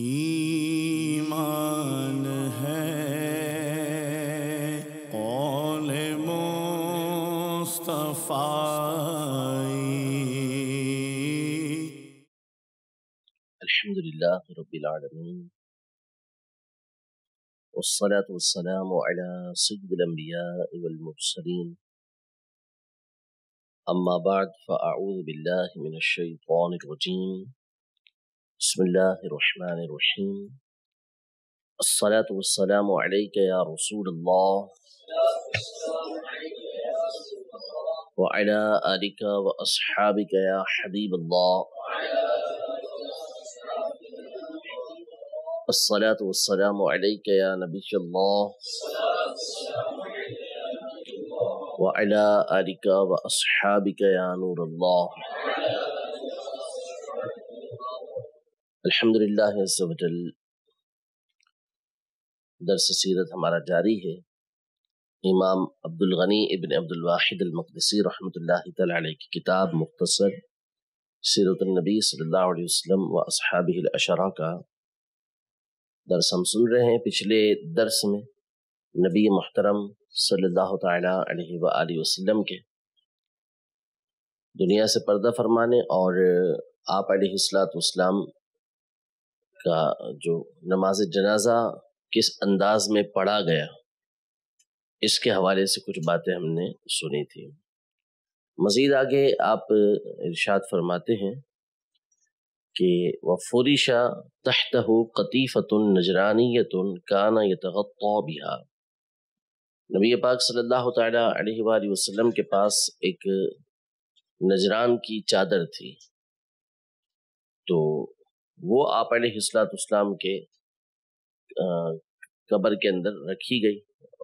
ईमान है कौल मुस्तफ़ाई अल्हम्दुलिल्लाह रब्बिल आलमीन والصلاة والسلام على سيد الأنبياء والمرسلين أما بعد فأعوذ بالله من الشيطان الرجيم بسم الله الرحمن الرحيم الصلاة والسلام عليك يا رسول الله وعلى آلك وأصحابك يا حبيب الله الصلاة والسلام عليك يا نبي الله وعلى آلك وأصحابك يا نور الله अल्हम्दुलिल्लाह दरस सीरत हमारा जारी है इमाम अब्दुल गनी इबन अब्दुल वाहिद अलमकदसी रहमतुल्लाह तआला की किताब मुख्तसर सीरत नबी सल्लल्लाहु अलैहि वसल्लम व असहाबी अशरा का दरस हम सुन रहे हैं पिछले दरस में नबी मोहतरम सल्लल्लाहु ताला अलैहि व आलि वसल्लम के दुनिया से पर्दा फरमाने और आप अलैहिस्सलाम का जो नमाज जनाजा किस अंदाज में पढ़ा गया इसके हवाले से कुछ बातें हमने सुनी थी मज़ीद आगे आप इर्शाद फरमाते हैं कि वफुरिशा तहत कतीफ़तन नजरानियतन काना यतगत्ता बिहा नबी पाक सल्लल्लाहु अलैहि वसल्लम के पास एक नजरान की चादर थी तो वो आप हिस्लातम के कब्र के अंदर रखी गई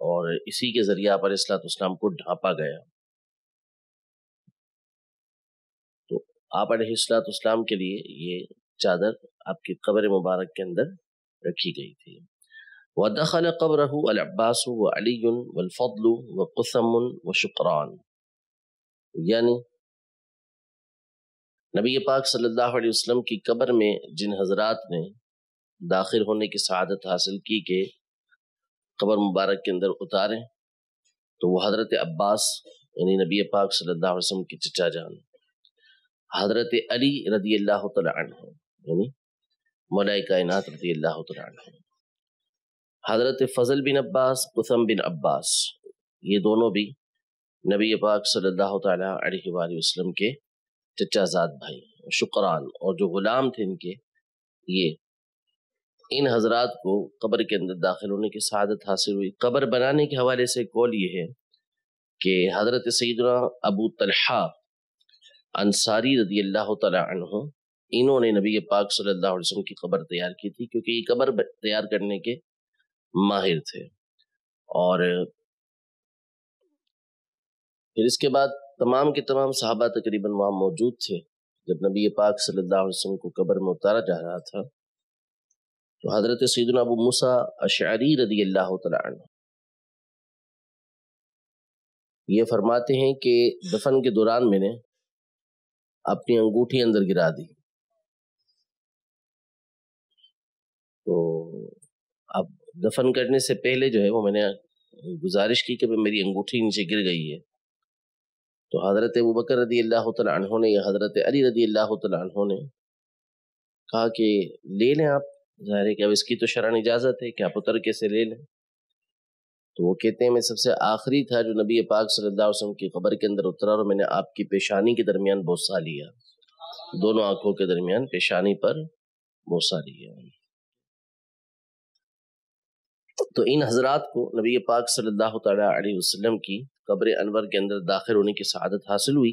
और इसी के जरिए आप इस्लाम को ढांपा गया तो आप इस्लाम के लिए ये चादर आपकी कब्र मुबारक के अंदर रखी गई थी वदखल कब्र अब्बास व अली व कसम व शुक्रान यानी नबी पाक सल्लल्लाहु अलैहि वसल्लम की कब्र में जिन हजरात ने दाखिल होने की शहादत हासिल की के कब्र मुबारक के अंदर उतारे तो वह हज़रत अब्बास यानी नबी पाक सल्लल्लाहु अलैहि वसल्लम के चचा जान हज़रत अली रदी अल्लाह यानी मौलाए कायनात रदी अल्लाह हज़रत फजल बिन अब्बास उसम बिन अब्बास ये दोनों भी नबी पाक सल्लल्लाहु अलैहि वसल्लम के चचाजाद भाई शुक्रान और जो गुलाम थे इनके ये इन हजरात को कब्र के अंदर दाखिल होने की शहादत हासिल हुई कब्र बनाने के हवाले से कौल ये है कि हज़रत सईदना अबू तलहा अंसारी रदी अल्लाह तह इन्होंने नबी पाक सल्लल्लाहु अलैहि वसल्लम की कब्र तैयार की थी क्योंकि ये कब्र तैयार करने के माहिर थे और फिर इसके बाद तमाम के तमाम साहबा तकरीबन वहाँ मौजूद थे जब नबी पाक सल्लल्लाहु अलैहि वसल्लम को कब्र में उतारा जा रहा था तो हज़रत सैदना अबू मूसा अशारी रदी अल्लाह ये फरमाते हैं कि दफन के दौरान मैंने अपनी अंगूठी अंदर गिरा दी तो अब दफन करने से पहले जो है वो मैंने गुजारिश की कि मेरी अंगूठी नीचे गिर गई है तो हज़रत अबू रदी अल्लाह तहों ने या हज़रत अली रदी अल्लाह तहों ने कहा कि ले लें आप ज़ाहिर है कि अब इसकी तो शरण इजाज़त है कि आप उतर के से ले लें तो वो कहते हैं मैं सबसे आखिरी था जो नबी पाक सल्लल्लाहु अलैहि वसल्लम की खबर के अंदर उतरा और मैंने आपकी पेशानी के दरमियान बोसा लिया दोनों आंखों के दरमियान पेशानी पर बोसा लिया तो इन हजरात को नबी पाक सल्लल्लाहु अलैहि वसल्लम की कब्र अनवर के अंदर दाखिल होने की शहादत हासिल हुई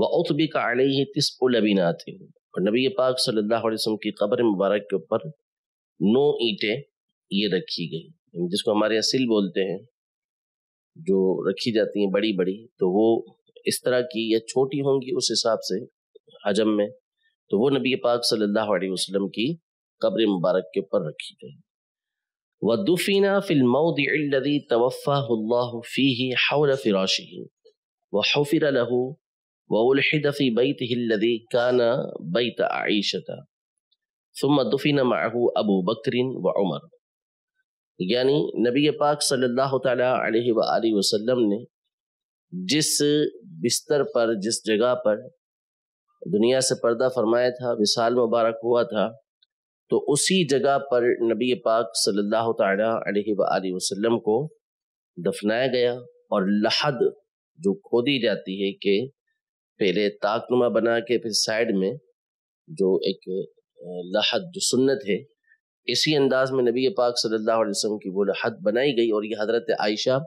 व उतबी का आलिए तिसो लबीना आते और नबी पाक सल्लल्लाहु अलैहि वसल्लम की कब्र मुबारक के ऊपर नौ ईंटें ये रखी गई जिसको हमारे असिल बोलते हैं जो रखी जाती हैं बड़ी बड़ी तो वो इस तरह की या छोटी होंगी उस हिसाब से हजम में तो वो नबी पाक सल्लल्लाहु अलैहि वसल्लम की कब्र मुबारक के ऊपर रखी गई वदुफिना फ़िल्मदी तवफ़ाह फ़ी हौल फ़िराशी वफ़िर लहू वउलहदफ़ी बैत हिल्लदी कान बैत आयशता ثم दफिन माहू अबू बकरिन व उमर यानी नबी पाक सल्लल्लाहु अलैहि अलैहि वसल्लम ने जिस बिस्तर पर जिस जगह पर दुनिया से पर्दा फरमाया था विशाल मुबारक हुआ था तो उसी जगह पर नबी पाक सल्लल्लाहु अलैहि वसल्लम को दफनाया गया और लहद जो खोदी जाती है कि पहले ताकनुमा बना के फिर साइड में जो एक लहद जो सुन्नत है इसी अंदाज में नबी पाक सल्लल्लाहु अलैहि वसल्लम की वो लहद बनाई गई और ये हज़रत आयशा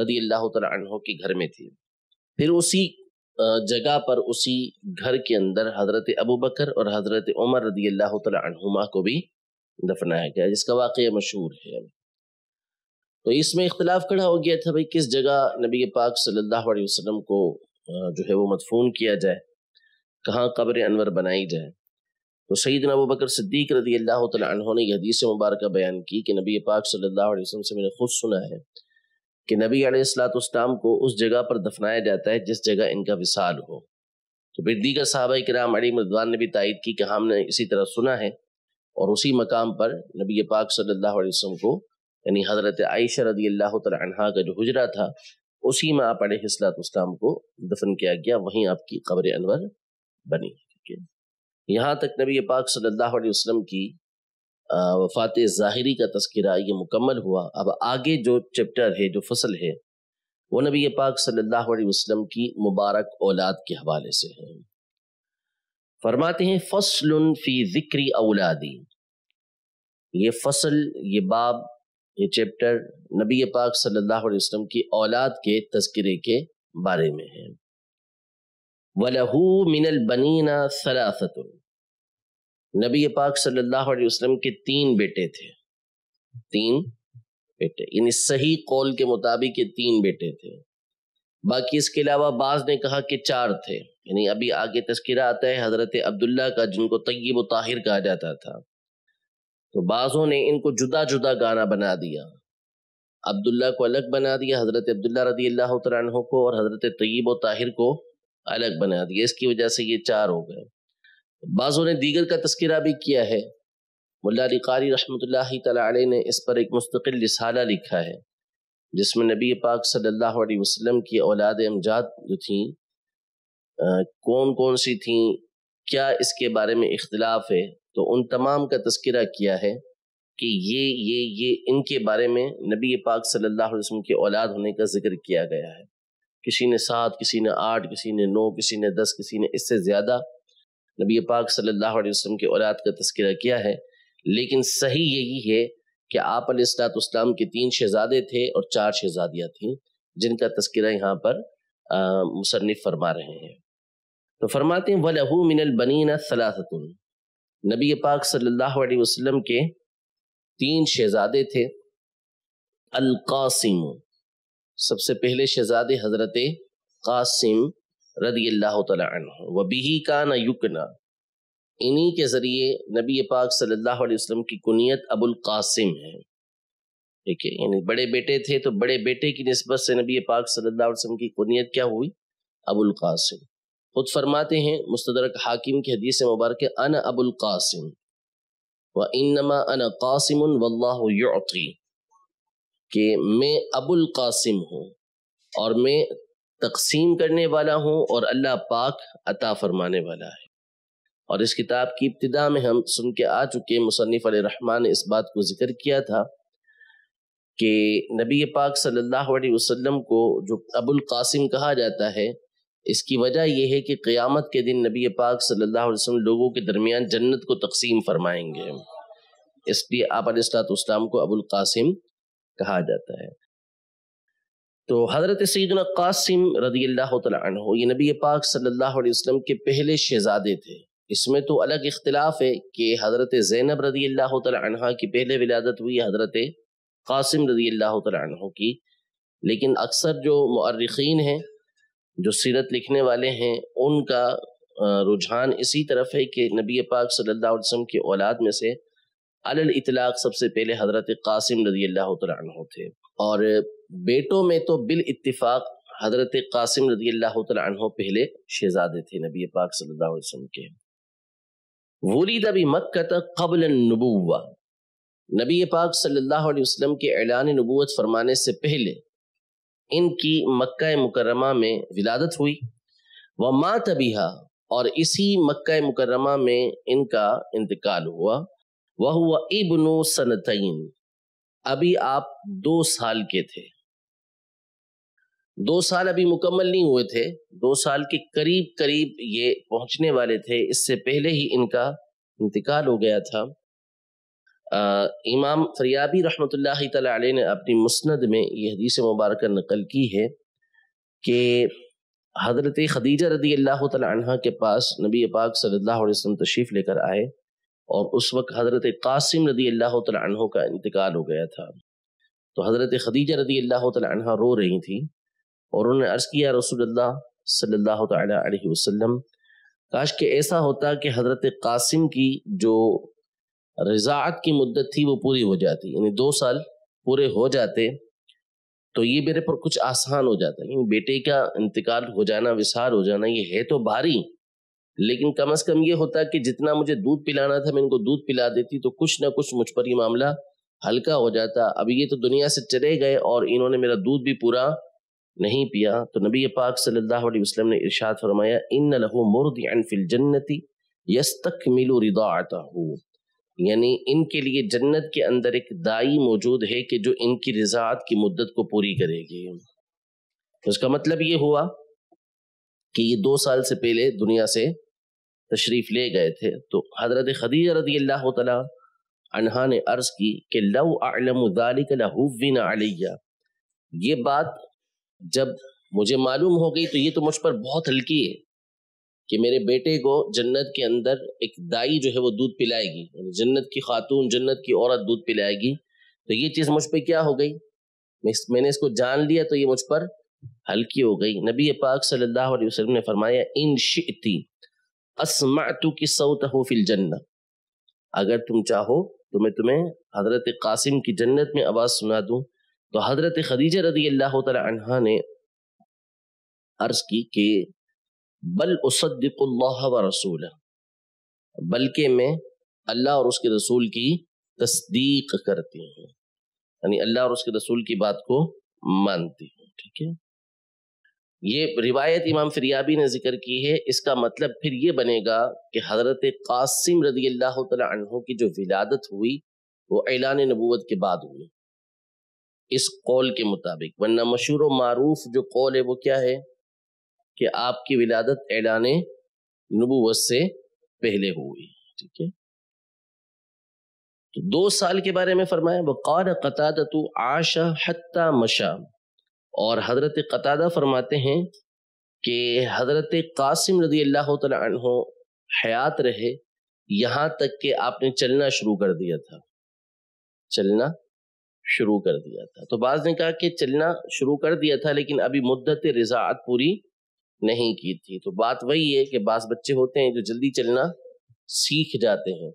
रदी अल्लाह तह के घर में थी फिर उसी जगह पर उसी घर के अंदर हज़रत अबू बकर और हज़रत उमर रदी अल्लाह तुमा को भी दफनाया गया जिसका वाक़ मशहूर है तो इसमें इख्तलाफ खड़ा हो गया था भाई किस जगह नबी पाक सल्लल्लाहु अलैहि वसल्लम को जो है वो मदफून किया जाए कहाँ कब्र अनवर बनाई जाए तो सईद नबू बकर सिद्दीक रदी अल्लाह तह ने यह हदीस मुबारक बयान की कि नबी पाक सल्ला वसम से मैंने खुद सुना है कि नबी सलाम को उस जगह पर दफनाया जाता है जिस जगह इनका विसाल हो तो बिरदी का साहब कराम अली मरदवान ने भी तायद की कि हमने इसी तरह सुना है और उसी मकाम पर नबी पाक सल्लल्लाहु अलैहि वसल्लम को यानी हज़रत आयशा रदी अल्लाह तहा का जो हजरा था उसी में आप अलीसलाम को दफन किया गया वहीं आपकी कब्र अनवर बनी ठीक है यहाँ तक नबी पाक सल्लल्लाहु अलैहि वसल्लम की वफ़ात ज़ाहरी का तस्करा ये मुकम्मल हुआ अब आगे जो चैप्टर है जो फसल है वो नबी पाक सल्लल्लाहु अलैहि वसल्लम की मुबारक औलाद के हवाले से है फरमाते हैं फसल फ़ी ज़िक्री औलादी ये फसल ये बाब ये चैप्टर नबी पाक सल्लल्लाहु अलैहि वसल्लम की औलाद के तस्करे के बारे में है वलहू मिनल बनीना सलासतुल नबी पाक सल्लल्लाहु अलैहि वसल्लम के तीन बेटे थे तीन बेटे यानी सही कौल के मुताबिक ये तीन बेटे थे बाकी इसके अलावा बाज ने कहा कि चार थे यानी अभी आगे तस्करा आता है हज़रत अब्दुल्ला का जिनको तय्यब ताहिर कहा जाता था तो बाज़ों ने इनको जुदा जुदा गाना बना दिया अब्दुल्ला को अलग बना दिया हज़रत अब्दुल्ला रदी अल्लाह को और हज़रत तय्यब ताहिर को अलग बना दिया इसकी वजह से ये चार हो गए बाज़ों ने दीगर का तस्करा भी किया है मुला कारी रहमत तै ने इस पर एक मुस्तकिल रिसाला लिखा है जिसमें नबी पाक सल्लल्लाहु अलैहि वसल्लम की औलाद अमजाद जो थीं कौन कौन सी थीं क्या इसके बारे में इख्तलाफ है तो उन तमाम का तस्करा किया है कि ये ये ये इनके बारे में नबी पाक सल्लल्लाहु अलैहि वसल्लम की औलाद होने का जिक्र किया गया है किसी ने सात किसी ने आठ किसी ने नौ किसी ने दस किसी ने इससे ज़्यादा नबी पाक सल्लल्लाहु अलैहि वसल्लम की औलाद का तस्करा किया है लेकिन सही यही है कि आप अलैहिस्सलाम के तीन शहजादे थे और चार शहजादियाँ थीं जिनका तस्करा यहाँ पर मुसनफ़ फरमा रहे हैं तो फरमाते हैं वलहू मिनल नबी पाक सल्लल्लाहु अलैहि वसल्लम के तीन शहजादे थे अलकासिम सबसे पहले शहजादे हज़रत कासिम रदी अल्लाह तबी का न युकना इन्हीं के ज़रिए नबी पाक सल्लल्लाहु अलैहि वसल्लम की कुनीत अबुल कासिम है ठीक है यानी बड़े बेटे थे तो बड़े बेटे की नस्बत से नबी पाक सल्लल्लाहु अलैहि वसल्लम की कुनीत क्या हुई अबुल कासिम खुद फरमाते हैं मुस्तदरक हाकिम की हदीस मुबारक अन अबुल कासिम व इनमा अन कासिम वल्लाती कि मैं अबुल कासिम हूँ और मैं तकसीम करने वाला हूँ और अल्लाह पाक अता फरमाने वाला है और इस किताब की इब्तदा में हम सुन के आ चुके मुसनफ़ रहमान ने इस बात को ज़िक्र किया था कि नबी पाक सल्लल्लाहु अलैहि वसल्लम को जो अबुल कासिम कहा जाता है इसकी वजह यह है कि क़यामत के दिन नबी पाक सल्लल्लाहु अलैहि वसल्लम लोगों के दरमियान जन्नत को तकसीम फरमाएंगे इसलिए आप को अबुल कासिम कहा जाता है तो हज़रत सैदना कासिम रदी अल्लाह तु ये नबी पाक सल्लल्लाहु अलैहि वसल्लम के पहले शहज़ादे थे इसमें तो अलग इख्तलाफ है कि हज़रत ज़ैनब रदी अल्लाह तु की पहले विलादत हुई हज़रत कासिम रदी अल्लाह तु की लेकिन अक्सर जो मर्रखीन हैं जो सीरत लिखने वाले हैं उनका रुझान इसी तरफ है कि नबी पाक सल्ला वसम की औलाद में से अल इतलाक सबसे पहले हज़रत कासिम रजी अल्लाह थे और बेटों में तो बिल इतफाक हजरत कासिम रदी अल्लाह तहों पहले शहजादे थे नबी पाक सल्लल्लाहु अलैहि वसल्लम के वरीद अभी मक्का तक कबल नबूवा नबी पाक सल्लल्लाहु अलैहि वसल्लम के ऐलान नबूत फरमाने से पहले इनकी मक्का मुकरमा में विलादत हुई व माँ तबीहा और इसी मक्का मुकरमा में इनका इंतकाल हुआ वह हुआ इबनो सनतैन अभी आप दो साल के थे दो साल अभी मुकम्मल नहीं हुए थे दो साल के करीब करीब ये पहुंचने वाले थे इससे पहले ही इनका इंतकाल हो गया था आ, इमाम फरियाबी रहमत ने अपनी मुस्ंद में ये हदीस मुबारक नकल की है कि हजरत खदीजा रदी अल्लाह तह के पास नबी पाक सल्लल्लाहु तशीफ लेकर आए और उस वक्त हजरत कासिम रदी अल्लाह तहों का इंतकाल हो गया था तो हजरत खदीजा रदी अल्लाह तह रो रही थी और उन्होंने अर्ज किया रसूलुल्लाह सल्लल्लाहु अलैहि वसल्लम काश के ऐसा होता कि हजरत कासिम की जो रजात की मुद्दत थी वो पूरी हो जाती यानी दो साल पूरे हो जाते तो ये मेरे पर कुछ आसान हो जाता है बेटे का इंतकाल हो जाना विसार हो जाना ये है तो भारी लेकिन कम अज कम ये होता कि जितना मुझे दूध पिलाना था मैं इनको दूध पिला देती तो कुछ ना कुछ मुझ पर ये मामला हल्का हो जाता अब ये तो दुनिया से चले गए और इन्होंने मेरा दूध भी पूरा नहीं पिया तो नबी पाक सल्लल्लाहु अलैहि वसल्लम ने इरशाद फरमाया इन लहू मुर्द फिल जन्नति यस्तक मिलू यानी इनके लिए जन्नत के अंदर एक दाई मौजूद है कि जो इनकी रिजात की मुद्दत को पूरी करेगी तो इसका मतलब ये हुआ कि ये दो साल से पहले दुनिया से तशरीफ ले गए थे तो हजरत खदीजा रदी अल्लाह तहा ने अर्ज की कि लव आलम दालिक लहुविन आलिया ये बात जब मुझे मालूम हो गई तो ये तो मुझ पर बहुत हल्की है कि मेरे बेटे को जन्नत के अंदर एक दाई जो है वो दूध पिलाएगी जन्नत की खातून जन्नत की औरत दूध पिलाएगी तो ये चीज़ मुझ पर क्या हो गई मैंने इसको जान लिया तो ये मुझ पर हल्की हो गई नबी पाक सल्लल्लाहु अलैहि वसल्लम ने फरमाया इन शिती असमा की सऊत हो फिल जन्ना अगर तुम चाहो तो मैं तुम्हें हजरत कासिम की जन्नत में आवाज़ सुना दूँ तो हजरत खदीज रदी अल्लाह तहा ने अर्ज की कि बल उसद्दिकल्लाह व रसूल बल्कि मैं अल्लाह और उसके रसूल की तस्दीक करती हूँ यानी अल्लाह और उसके रसूल की बात को मानती हूँ ठीक है ये रिवायत इमाम फिरियाबी ने जिक्र की है इसका मतलब फिर ये बनेगा कि हज़रत कासिम रदी अल्लाह तहों की जो विलादत हुई वो ऐलान नबूत के बाद हुई इस कौल के मुताबिक वरना मशहूर मरूफ जो कौल है वो क्या है कि आपकी विलादत ऐलान नबूवत से पहले हुई ठीक है तो दो साल के बारे में फरमाया वक़ार कतादतु आशा हत्ता मशा और हज़रत कतादा फरमाते हैं कि हज़रत कासिम रदी अल्लाह तहो हयात रहे यहां तक कि आपने चलना शुरू कर दिया था चलना शुरू कर दिया था तो बाज ने कहा कि चलना शुरू कर दिया था लेकिन अभी मुद्दत रिजात पूरी नहीं की थी तो बात वही है कि बास बच्चे होते हैं जो जल्दी चलना सीख जाते हैं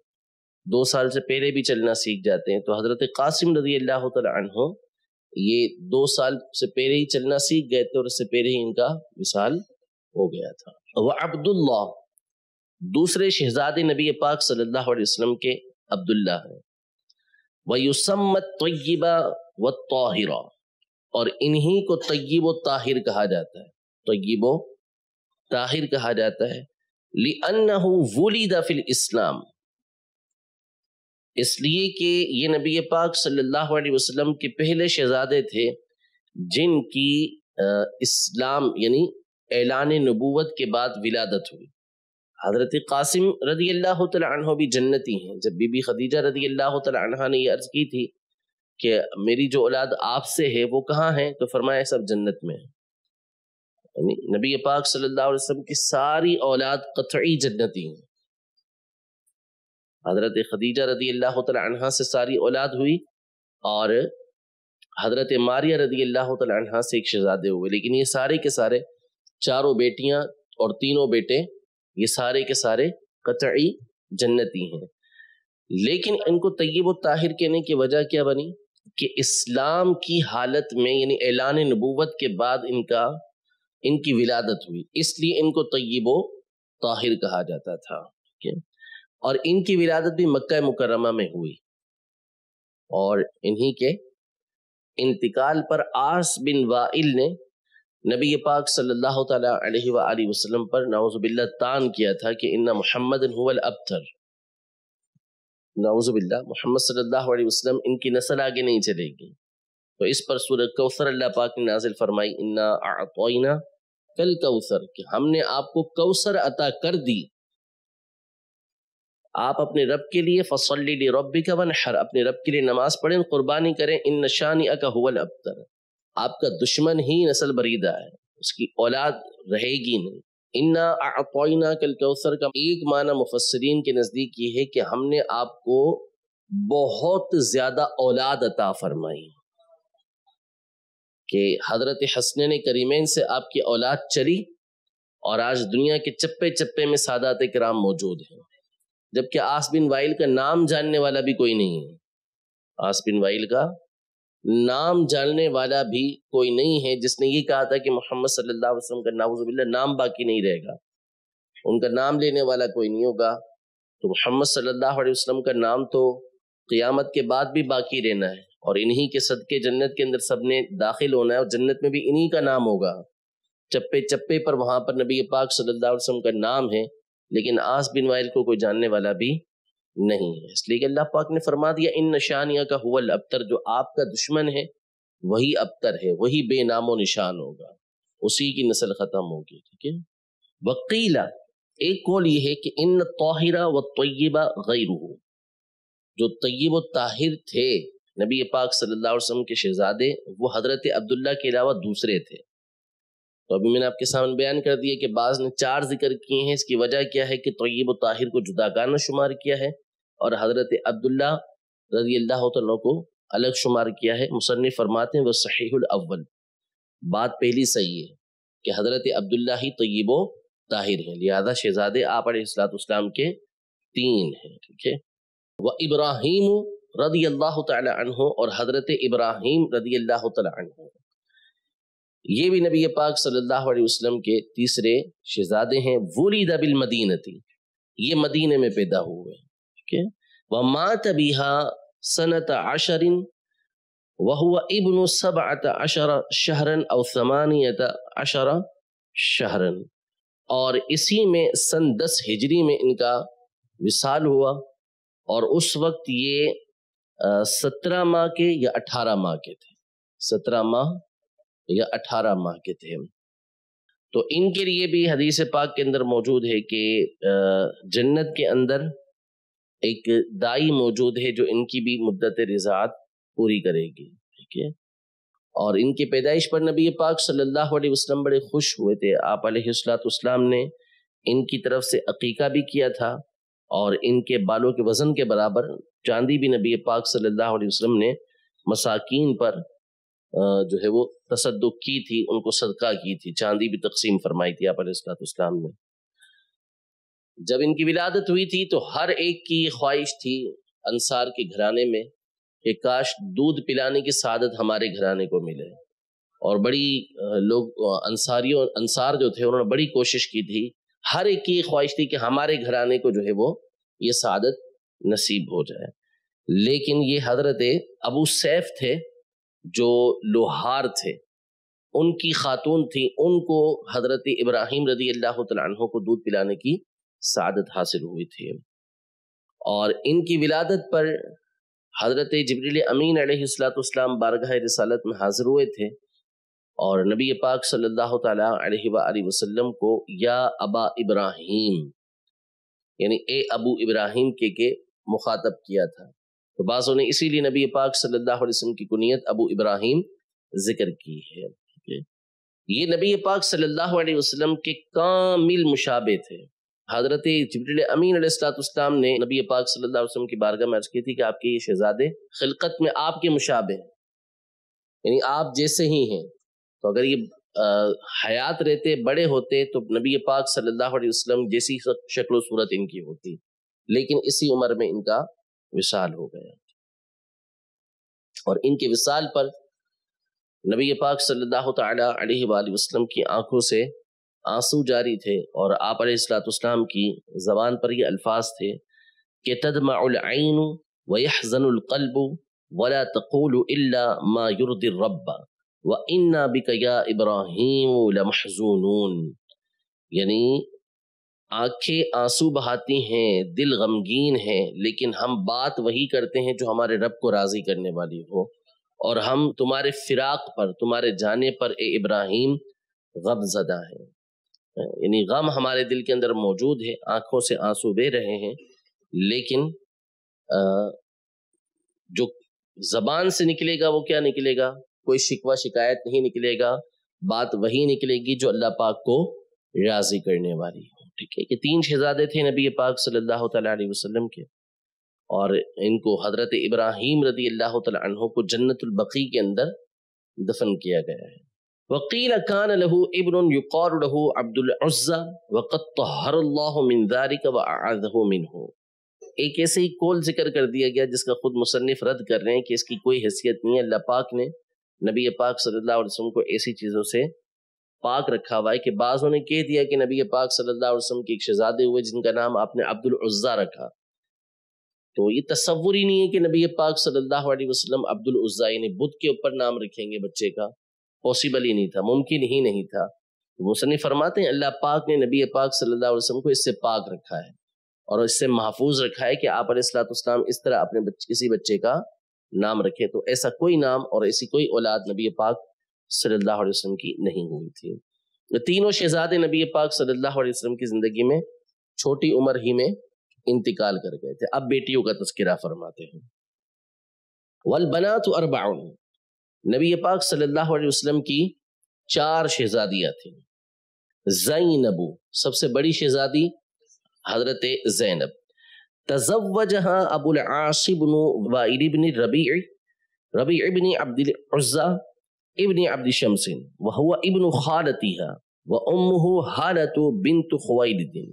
दो साल से पहले भी चलना सीख जाते हैं तो हज़रत कासिम रजी अल्लाह तहो ये दो साल से पहले ही चलना सीख गए थे और इससे पहले ही इनका मिसाल हो गया था वह अब्दुल्ला दूसरे शहजादे नबी पाक सल्लल्लाहु अलैहि वसल्लम के अब्दुल्ला हैं वयुसम्मत तय्यबा व तोहिरा और इन्हीं को तय्यब व ताहिर कहा जाता है तय्यब व ताहिर कहा जाता है लिअन्नहु वुलिदा फिल इस्लाम इसलिए कि ये नबी पाक सल्लल्लाहु अलैहि वसल्लम के पहले शहजादे थे जिनकी इस्लाम यानी ऐलान नबूवत के बाद विलादत हुई हज़रत कासिम रदी अल्लाह तह भी जन्नती हैं जब बीबी खदीजा रदी अल्लाह तह ने यह अर्ज़ की थी कि मेरी जो औलाद आपसे है वो कहाँ है तो फरमाया सब जन्नत में है नबी पाक सल्लल्लाहु अलैहि वसल्लम की सारी औलाद कतई जन्नती हैं हज़रत खदीजा रदी अल्लाह तह से सारी औलाद हुई और हज़रत मारिया रदी अल्लाह तह से एक शहजादे हुए लेकिन ये सारे के सारे चारों बेटियाँ और तीनों बेटे ये सारे के सारे कतई जन्नती हैं लेकिन इनको तयब ताहिर कहने की वजह क्या बनी कि इस्लाम की हालत में यानी ऐलान नबूवत के बाद इनका इनकी विलादत हुई इसलिए इनको तयब ताहिर कहा जाता था ठीक है और इनकी विलादत भी मक्का मुकरमा में हुई और इन्हीं के इंतकाल पर आस बिन वाइल ने नबी पाक सल्लल्लाहु अलैहि वसल्लम पर नाउजबिल्ला तान किया था कि इन्ना मोहम्मद हुवल अबतर मोहम्मद सल्लल्लाहु अलैहि वसल्लम इनकी नस्ल आगे नहीं चलेगी तो इस पर सूरत कौसर अल्लाह पाक ने नाजिल फरमाई इन्ना आतोना कल कौसर कि हमने आपको कौसर अता कर दी आप अपने रब के लिए फसल रब का वन हर अपने रब के लिए नमाज पढ़ें कुर्बानी करें इन नशानी अका हुआ अबतर आपका दुश्मन ही नस्ल बरीदा है उसकी औलाद रहेगी नहीं इन्ना अतोना कल कौसर का एक माना मुफसरीन के नज़दीक ये है कि हमने आपको बहुत ज़्यादा औलाद अता फरमाई कि हज़रत हसन करीमैन से आपकी औलाद चली और आज दुनिया के चप्पे चप्पे में सादात कराम मौजूद हैं जबकि आस बिन वाइल का नाम जानने वाला भी कोई नहीं है आस बिन वाइल का नाम जानने वाला भी कोई नहीं है जिसने ये कहा था कि मोहम्मद सल्लल्लाहु अलैहि वसल्लम का नाउजुबिल्ला नाम बाकी नहीं रहेगा उनका नाम लेने वाला कोई नहीं होगा तो मोहम्मद सल्लल्लाहु अलैहि वसल्लम का नाम तो क़ियामत के बाद भी बाकी रहना है और इन्हीं के सदके जन्नत के अंदर सब ने दाखिल होना है और जन्नत में भी इन्हीं का नाम होगा चप्पे चप्पे पर वहाँ पर नबी पाक सल्लल्लाहु अलैहि वसल्लम का नाम है लेकिन आस बिन वाइल को कोई जानने वाला भी नहीं है इसलिए अल्लाह पाक ने फरमा दिया इन निशानिया का हुल अबतर जो आपका दुश्मन है वही अबतर है वही बेनामो निशान होगा उसी की नस्ल ख़त्म होगी ठीक है वकीला एक कौल ये है कि इन तोहरा व तयबा गैर जो तयब ताहिर थे नबी पाक सल्लल्लाहु अलैहि वसल्लम के शहजादे वो हज़रत अब्दुल्ला के अलावा दूसरे थे तो अभी मैंने आपके सामने बयान कर दिया कि बाज़ ने चार जिक्र किए हैं इसकी वजह क्या है कि तयब ताहिर को जुदागाना शुमार किया है और हज़रत अब्दुल्ला रजी अल्लाह तु को अलग शुमार किया है मुसनफ़ फरमाते हैं वह सहीहुल बात पहली सही है कि हज़रत अब्दुल्ला ही तयब ताहिर हैं लिहाजा शहजादे आप सलाम के तीन हैं ठीक है वह इब्राहिम रदी अल्लाह तहो और हज़रत इब्राहिम रदी अल्लाह तहो ये भी नबी पाक सल्लल्लाहु अलैहि वसल्लम के तीसरे शहजादे हैं वलीदा बिल मदीनती ये मदीने में पैदा हुए ठीक व मात बिहा सनत अशरिन वह इबन सब अशर शहरन और समानियत अशर शहरन और इसी में सन दस हिजरी में इनका विशाल हुआ और उस वक्त ये सत्रह माह के या अठारह माह के थे सत्रह माह या अठारह माह के थे तो इनके लिए भी हदीस पाक के अंदर मौजूद है कि जन्नत के अंदर एक दाई मौजूद है जो इनकी भी मुद्दत रिजात पूरी करेगी ठीक है और इनके पैदाइश पर नबी पाक सल्लल्लाहु अलैहि वसल्लम बड़े खुश हुए थे आप आपलाम ने इनकी तरफ से अकीका भी किया था और इनके बालों के वज़न के बराबर चांदी भी नबी पाक सल्लल्लाहु अलैहि वसल्लम ने मसाकिन पर जो है वो तसदुक की थी उनको सदका की थी चांदी भी तकसीम फरमाई थी आप ने जब इनकी विलादत हुई थी तो हर एक की ये ख्वाहिश थी अंसार के घराने में कि काश दूध पिलाने की सादत हमारे घराने को मिले और बड़ी लोग अंसारियों अंसार जो थे उन्होंने बड़ी कोशिश की थी हर एक की ख्वाहिश थी कि हमारे घराने को जो है वो ये सादत नसीब हो जाए लेकिन ये हजरत अबू सैफ थे जो लोहार थे उनकी खातून थी उनको हजरत इब्राहिम रदी अल्लाह तहों को दूध पिलाने की सादत हासिल हुई थी और इनकी विलादत पर हज़रत जबरील अमीन अलैहिस्सलाम बारगाह रसालत में हाज़िर हुए थे और नबी पाक सल्लल्लाहु अलैहि वसल्लम को या अबा इब्राहिम यानी ए अबू इब्राहिम के के मुखातब किया था तो बाज़ों ने इसीलिए नबी पाक सल्लल्लाहु अलैहि वसल्लम की कुनियत अबू इब्राहिम जिक्र की है ये नबी पाक सल्लल्लाहु अलैहि वसल्लम के कामिल मुशाबे थे हजरत जबरी अमीन अलैहिस्सलाम ने नबी पाक सल्लल्लाहु अलैहि वसल्लम की बारगाह में अर्ज की थी कि आपके ये शहजादे खिलकत में आपके मुशाबे यानी आप जैसे ही हैं तो अगर ये आ, हयात रहते बड़े होते तो नबी पाक सल्लल्लाहु अलैहि वसल्लम जैसी शक्ल सूरत इनकी होती लेकिन इसी उम्र में इनका विशाल हो गया और इनके विशाल पर नबी पाक सल्लल्लाहु अलैहि वसल्लम की आंखों से आंसू जारी थे और आप सलाम की ज़बान पर ये अल्फाज थे कि तदमाउलआन व यहजनकल्ब वला तकूल मा व इन्ना बिक या इब्राहिम यानी आंखें आंसू बहाती हैं दिल गमगीन है लेकिन हम बात वही करते हैं जो हमारे रब को राज़ी करने वाली हो और हम तुम्हारे फिराक पर तुम्हारे जाने पर ए इब्राहिम गमजदा हैं यानी गम हमारे दिल के अंदर मौजूद है आंखों से आंसू बह रहे हैं लेकिन जो जबान से निकलेगा वो क्या निकलेगा कोई शिकवा शिकायत नहीं निकलेगा बात वही निकलेगी जो अल्लाह पाक को राजी करने वाली हो ठीक है कि तीन शहजादे थे नबी पाक सल्लल्लाहु अलैहि वसल्लम के और इनको हजरत इब्राहिम रदी अल्लाह तहों को जन्नतुलबकी के अंदर दफन किया गया है وقيل كان له ابن يقال له عبد العزى وقد طهر الله من ذلك واعاذه منه एक ऐसे ही कौल जिक्र कर दिया गया जिसका खुद मुसनफ़ रद्द कर रहे हैं कि इसकी कोई हैसियत नहीं है अल्लाह पाक ने नबी पाक सल्लल्लाहु अलैहि वसल्लम को ऐसी चीज़ों से पाक रखा हुआ है कि बाज़ों ने कह दिया कि नबी पाक सल्लल्लाहु अलैहि वसल्लम के एक शहजादे हुए जिनका नाम आपने अब्दुल अब्दुल्ज़ा रखा तो ये तस्वुर ही नहीं है कि नबी पाक सल्लल्लाहु अलैहि वसल्लम अब्दुल उज़्ज़ा यानी बुद्ध के ऊपर नाम रखेंगे बच्चे का पॉसिबल ही नहीं था मुमकिन ही नहीं था तो मुसनी फरमाते हैं अल्लाह पाक ने नबी पाक सल्लल्लाहु अलैहि वसल्लम को इससे पाक रखा है और इससे महफूज रखा है कि आप सलाम इस तरह अपने बच्च, किसी बच्चे का नाम रखें तो ऐसा कोई नाम और ऐसी कोई औलाद नबी पाक सल्लल्लाहु अलैहि वसल्लम की नहीं हुई थी तो तीनों शहजादे नबी पाक सल्लल्लाहु अलैहि वसल्लम की ज़िंदगी में छोटी उम्र ही में इंतकाल कर गए थे अब बेटियों का तस्करा फरमाते हैं वल बना तो अरबाउन नबी पाक सल्लल्लाहु अलैहि वसल्लम की चार शहजादियाँ थी जैनबू सबसे बड़ी शहजादी हजरत जैनब तजवजहाँ अबुल आसिबन वाइबिन रबी रबी इबन अब्दुल्ज़ा इबन अब्द शमसिन वह इबन खालतिहा व उम हालत बिन खुवाइद्दीन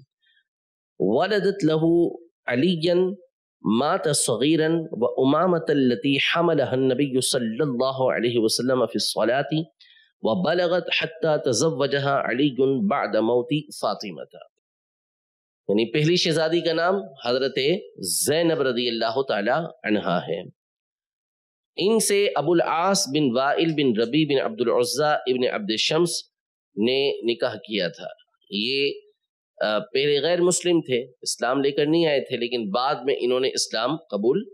वलदत लहू अलीन मात सगीरा व उमामतलती हमलनबी वसलम फ़िसलाती व बलगत हती तजवजहा अली बाद मौती फ़ातिमता यानी पहली शहजादी का नाम हजरत जैनब रदी अल्लाह तहा है इनसे अबुल आस बिन वाइल बिन रबी बिन अब्दुल अब्दुल्ज़ा इबन अब्द शम्स ने निकाह किया था ये पहले गैर मुस्लिम थे इस्लाम लेकर नहीं आए थे लेकिन बाद में इन्होंने इस्लाम कबूल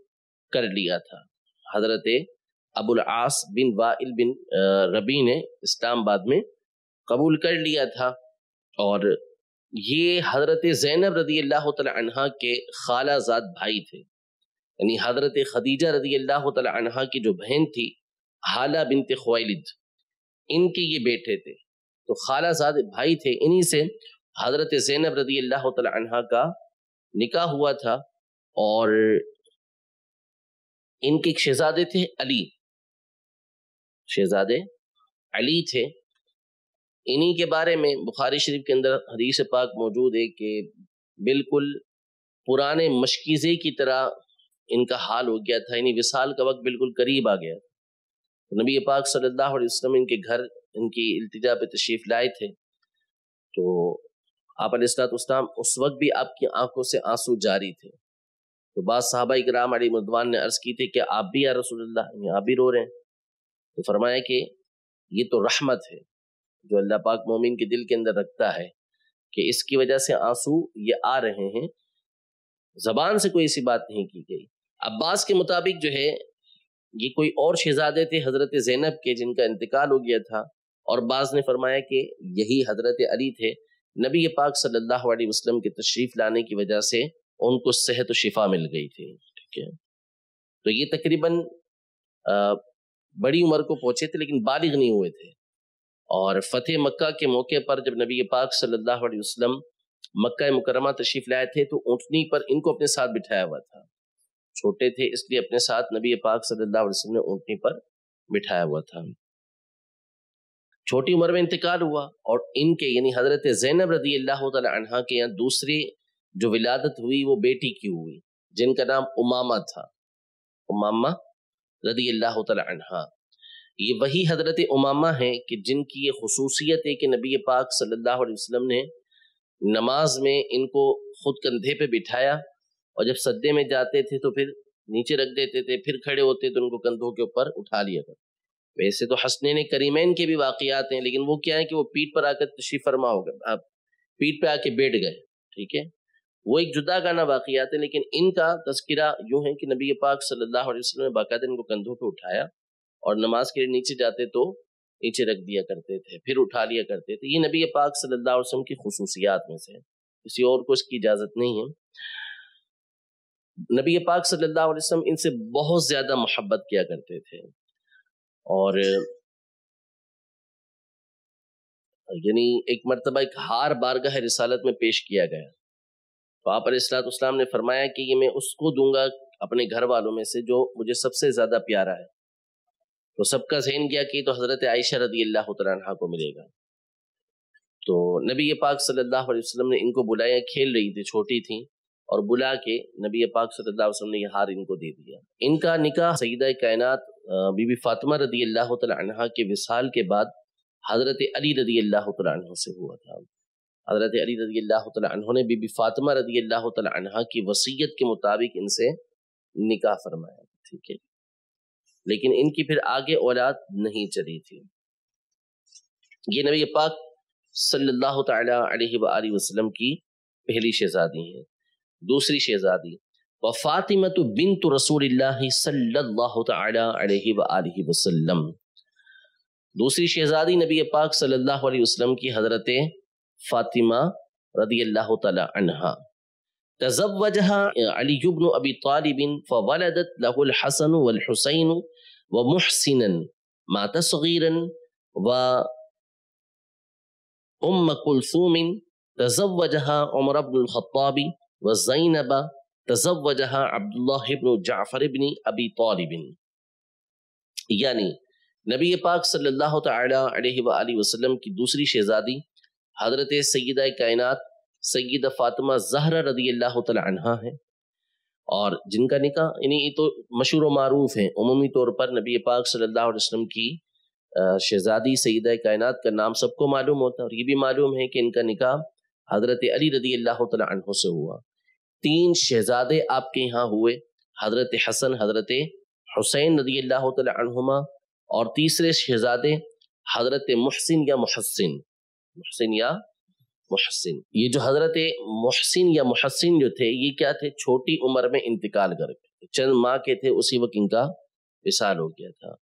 कर लिया था हजरत अबुल आस बिन वाइल बिन रबी ने इस्लाम बाद में कबूल कर लिया था और ये हजरत जैनब रदी अल्लाह तहा के खाला जद भाई थे यानी हजरत खदीजा रदी अल्लाह तहा की जो बहन थी हाला बिन खवालिद इनके ये बेटे थे तो खाला जद भाई थे इन्हीं से हज़रत ज़ैनब रदी अल्लाह तहा का निकाह हुआ था और इनके शहजादे थे अली शहजादे अली थे इन्हीं के बारे में बुखारी शरीफ के अंदर हदीस पाक मौजूद है कि बिल्कुल पुराने मशकीज़े की तरह इनका हाल हो गया था यानी विसाल का वक्त बिल्कुल करीब आ गया तो नबी पाक सल्लल्लाहु अलैहि वसल्लम इनके घर इनकी इल्तिजा पे तशरीफ़ लाए थे तो आप अलैहिस्सलाम उस वक्त भी आपकी आंखों से आंसू जारी थे तो बाद साहबा कराम अली मदवान ने अर्ज़ की थी कि आप भी या रसोल्ला आप भी रो रहे हैं तो फरमाया कि ये तो रहमत है जो अल्लाह पाक मोमिन के दिल के अंदर रखता है कि इसकी वजह से आंसू ये आ रहे हैं जबान से कोई ऐसी बात नहीं की गई अब्बास के मुताबिक जो है ये कोई और शहजादे थे हज़रत ज़ैनब के जिनका इंतकाल हो गया था और बाज़ ने फरमाया कि यही हज़रत अली थे नबी पाक सल्लल्लाहु अलैहि वसल्लम के तशरीफ़ लाने की वजह से उनको सेहत तो शिफा मिल गई थी ठीक है तो ये तकरीबन बड़ी उम्र को पहुंचे थे लेकिन बालिग नहीं हुए थे और फतेह मक्का के मौके पर जब नबी पाक सल्लल्लाहु अलैहि वसल्लम मक्का मुकरमा तशरीफ़ लाए थे तो ऊँटनी पर इनको अपने साथ बिठाया हुआ था छोटे थे इसलिए अपने साथ नबी पाक सल्लल्लाहु अलैहि वसल्लम ने ऊँटनी पर बिठाया हुआ था छोटी उम्र में इंतकाल हुआ और इनके यानी हजरत जैनब रदी अल्लाह तहा के यहाँ दूसरी जो विलादत हुई वो बेटी की हुई जिनका नाम उमामा था उमामा रदी अल्लाह तहा ये वही हजरत उमामा हैं कि जिनकी ये खसूसियत है कि नबी पाक सल्लल्लाहु अलैहि वसल्लम ने नमाज में इनको खुद कंधे पे बिठाया और जब सद्दे में जाते थे तो फिर नीचे रख देते थे फिर खड़े होते तो उनको कंधों के ऊपर उठा लिया करते वैसे तो हसनैन करीमैन के भी वाकियात हैं लेकिन वो क्या है कि वो पीठ पर आकर तशरीफ फरमा हो गए आप पीठ पर आके बैठ गए ठीक है वो एक जुदा गाना वाकियात है लेकिन इनका तस्करा यूँ है कि नबी पाक सल्लल्लाहु अलैहि वसल्लम ने बाकायदा इनको कंधों पर उठाया और नमाज के लिए नीचे जाते तो नीचे रख दिया करते थे फिर उठा लिया करते थे ये नबी पाक सल्लल्लाहु अलैहि वसल्लम की खसूसियात में से किसी और को इसकी इजाज़त नहीं है नबी पाक सल्लल्लाहु अलैहि वसल्लम इनसे बहुत ज़्यादा मोहब्बत किया करते थे और यानी एक मरतबा एक हार बारगाह रिसालत में पेश किया गया तो आप इस्लाम ने फरमाया कि ये मैं उसको दूंगा अपने घर वालों में से जो मुझे सबसे ज़्यादा प्यारा है तो सबका जहन किया कि तो हज़रत आयशा रदी अल्लाह तहा को मिलेगा तो नबी पाक सल्लल्लाहु अलैहि वसल्लम ने इनको बुलाया खेल रही थी छोटी थी और बुला के नबी पाक सल्लल्लाहु अलैहि वसल्लम ने यह हार इनको दे दिया इनका निकाह सईद कायनात बीबी फातिमा रदी अल्लाह तह के विसाल के बाद हज़रत अली रदी अल्लाह तह से हुआ था हज़रत अली रदी अल्लाह तह ने बीबी फातिमा रदी अल्लाह तह की वसीयत के मुताबिक इनसे निकाह फरमाया ठीक है लेकिन इनकी फिर आगे औलाद नहीं चली थी ये नबी पाक सल्लल्लाहु अलैहि वसल्लम की पहली शहजादी है दूसरी शहजादी व फातिमा तो बिन तो रसूल दूसरी शहजादी नबी पाक सल्लल्लाहु अलैहि वसल्लम की हजरत फातिमा रदी अल्लाह तला तजवजहा अबी तालिबिन व मुहसिन माता सगीरन व उम कुलसूमिन व जैनबा तजवजहा अब्दुल्लाबिन जाफ़र बिन अबी तालिबिन यानी नबी पाक सल्लल्लाहु अलैहि वसल्लम की दूसरी शहजादी हज़रत सैदा कायनत सैद फ़ातिमा जहरा रदी अल्लाह तहा है और जिनका निकाह यानी ये तो मशहूर मरूफ हैं अमूमी तौर पर नबी पाक सल्लल्लाहु अलैहि वसल्लम की शहजादी सैदा कायनत का नाम सबको मालूम होता है और ये भी मालूम है कि इनका निकाह हज़रत अली रदी अल्लाह तहों से हुआ तीन शहजादे आपके यहाँ हुए हजरत हसन हजरत हुसैन नदी अल्लाह तुमा और तीसरे शहजादे हजरत महसिन या महसिन महसिन या महसिन ये जो हजरत महसिन या महसिन जो थे ये क्या थे छोटी उम्र में इंतकाल कर गए चंद माँ के थे उसी वक्त इनका विशाल हो गया था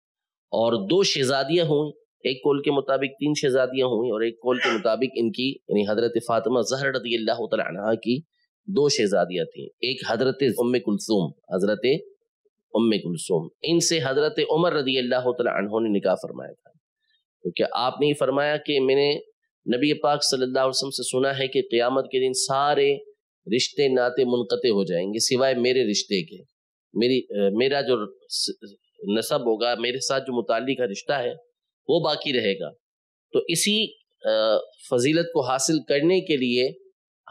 और दो शहजादियाँ हुई एक कौल के मुताबिक तीन शहजादियाँ हुई और एक कौल के मुताबिक इनकी यानी हजरत फातिमा जहर रदी अल्लाह तला की दो शहजादियाँ थी एक हजरत उम कुलसूम हजरत उम कुलसूम इनसे हजरत उमर रदी अल्लाह तहों ने निकाह फरमाया था क्योंकि क्या आपने फरमाया कि मैंने नबी पाक सल्लल्लाहु अलैहि वसल्लम से सुना है कि क़्यामत के दिन सारे रिश्ते नाते मुनक़ हो जाएंगे सिवाय मेरे रिश्ते के मेरी मेरा जो नसब होगा मेरे साथ जो मुताली का रिश्ता है वो बाकी रहेगा तो इसी फजीलत को हासिल करने के लिए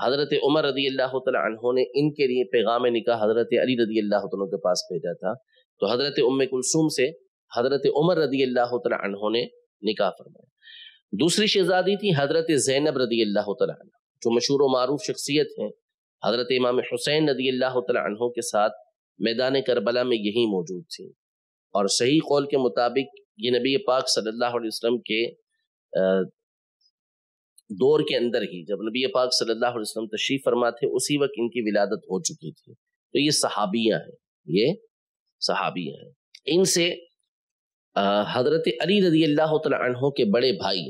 हज़रत उमर रदी अल्लाह तहों ने इनके लिए पैगाम निका हज़रत अली रदी अल्लाह तहों के पास भेजा था तो हज़रत उम कुलसूम से हज़रत उमर रदी अल्लाह तहों ने निका फरमाया दूसरी शहजादी थी हज़रत जैनब रदी अल्लाह जो मशहूर व मरूफ शख्सियत हैं हज़रत इमाम हुसैन रदी अल्लाह तहों के साथ मैदान करबला में यही मौजूद थी और सही कौल के मुताबिक ये नबी पाक सल्लल्लाहु अलैहि वसल्लम के दौर के अंदर ही जब नबी पाक सल्लल्लाहु अलैहि वसल्लम तशरीफ फरमा थे उसी वक्त इनकी विलादत हो चुकी थी तो ये सहाबियाँ हैं ये सहाबियाँ हैं इनसे हज़रत अली रदी अल्लाह तहों के बड़े भाई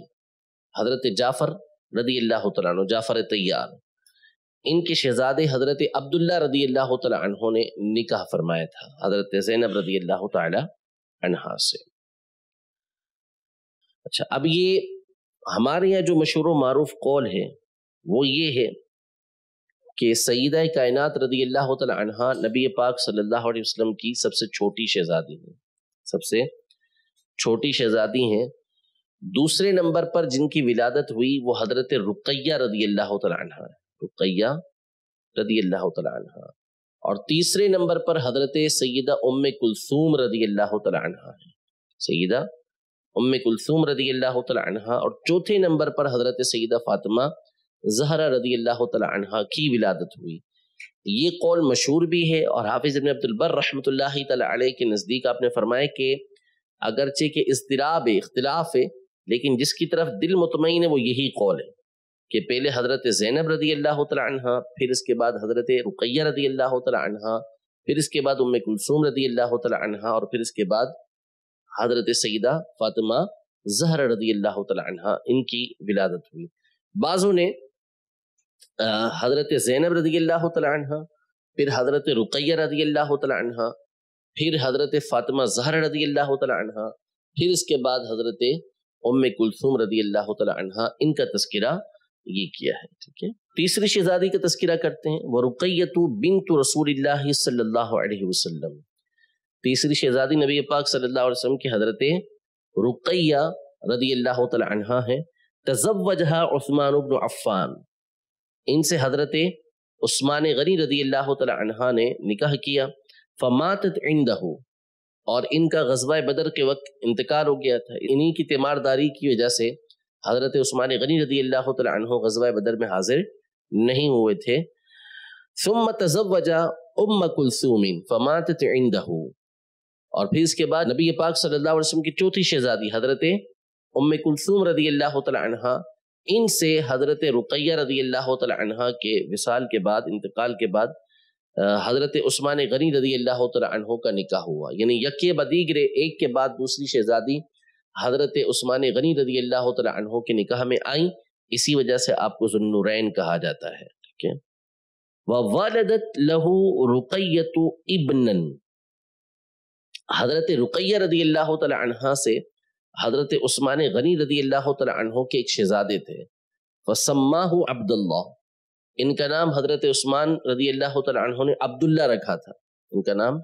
हज़रत जाफ़र रदी अल्लाह तहों जाफ़र तैयार इनके शहजादे हज़रत अब्दुल्ला रदी अल्लाह तहों ने निकाह फरमाया था हज़रत जैनब रदी अल्लाह तहा से अच्छा अब ये हमारे यहाँ जो मशहूर मरूफ कौल है वो ये है कि सईद कायनत रदी अल्लाह तहा नबी पाक सल्लल्लाहु अलैहि वसल्लम की सबसे छोटी शहज़ादी है सबसे छोटी शहज़ादी हैं दूसरे नंबर पर जिनकी विलादत हुई वो हजरत रुकैया रदी अल्लाह तहा रुकैया रदी अल्लाह तहा और तीसरे नंबर पर हजरत सैदा उम कुलसूम रदी अल्लाह तहा है सईदा उम्म कुलसूम रदी अल्लाह तहा और चौथे नंबर पर हज़रत सईदा फ़ातिमा जहरा रदी अल्लाह तहा की विलादत हुई ये कौल मशहूर भी है और हाफिज़ अबन अब्दुलबर रहमत के नज़दीक आपने फरमाया कि अगरचे के इसतराब इख्तलाफ है लेकिन जिसकी तरफ दिल मुतमिन है वो यही कौल है कि पहले हज़रत ज़ैनब रदी अल्लाह तहा फिर इसके बाद हज़रत रुकैया रदी अल्लाह तहा फिर इसके बाद उम्म कुलसूम रदी अल्लाह तहा और फिर इसके बाद हजरत सईदा फातिमा जहर रदी अल्लाह तला इनकी विलादत हुई बाज़ों ने हजरत जैनब रदी अल्लाह तला फिर हजरत रुकैया रदी अल्लाह तला फिर हजरत फातिमा जहर रदी अल्लाह तला फिर इसके बाद हजरत उम कुलसूम रदी अल्लाह तला इनका तस्करा ये किया है ठीक है तीसरी शहजादी का तस्करा करते हैं व रुकैतु बिन तो रसूल सल्ला वसम तीसरी शहजादी नबी पाक सल्लल्लाहु अलैहि वसल्लम की हजरत रुकैया रदी अल्लाह तहा है तजवजहा उस्मान उबन अफ़ान इनसे हजरत उस्मान गनी रदी अल्लाह तहा ने निकाह किया फमात इंदहू और इनका गजबा बदर के वक्त इंतकाल हो गया था इन्हीं की तीमारदारी की वजह से हजरत उस्मान गनी रदी अल्लाह तह गजबा बदर में हाजिर नहीं हुए थे सुम तजवजा उम कुलसूमिन फमात इंदहू और फिर इसके बाद नबी पाक सल्लल्लाहु अलैहि वसल्लम की चौथी शहजादी हजरत उम कुलसूम रदी अल्लाह तहा इनसे हजरत रुकैया रदी अल्लाह तहा के विसाल के बाद इंतकाल के बाद हजरत उस्मान गनी रदी अल्लाह तहों का निकाह हुआ यानी यके बदीगरे एक के बाद दूसरी शहजादी हजरत उस्मान गनी रदी अल्लाह तहों के निकाह में आई इसी वजह से आपको जुन्नुरैन कहा जाता है ठीक है वालदत लहू रुकैत इबनन हज़रत रुकैया रदी अल्लाह तला से हज़रत उस्मान गनी रदी अल्लाह तला के एक शहजादे थे वसम्मा अब्दुल्ला इनका नाम हज़रत उस्मान रदी अल्लाह तला ने अब्दुल्ला रखा था इनका नाम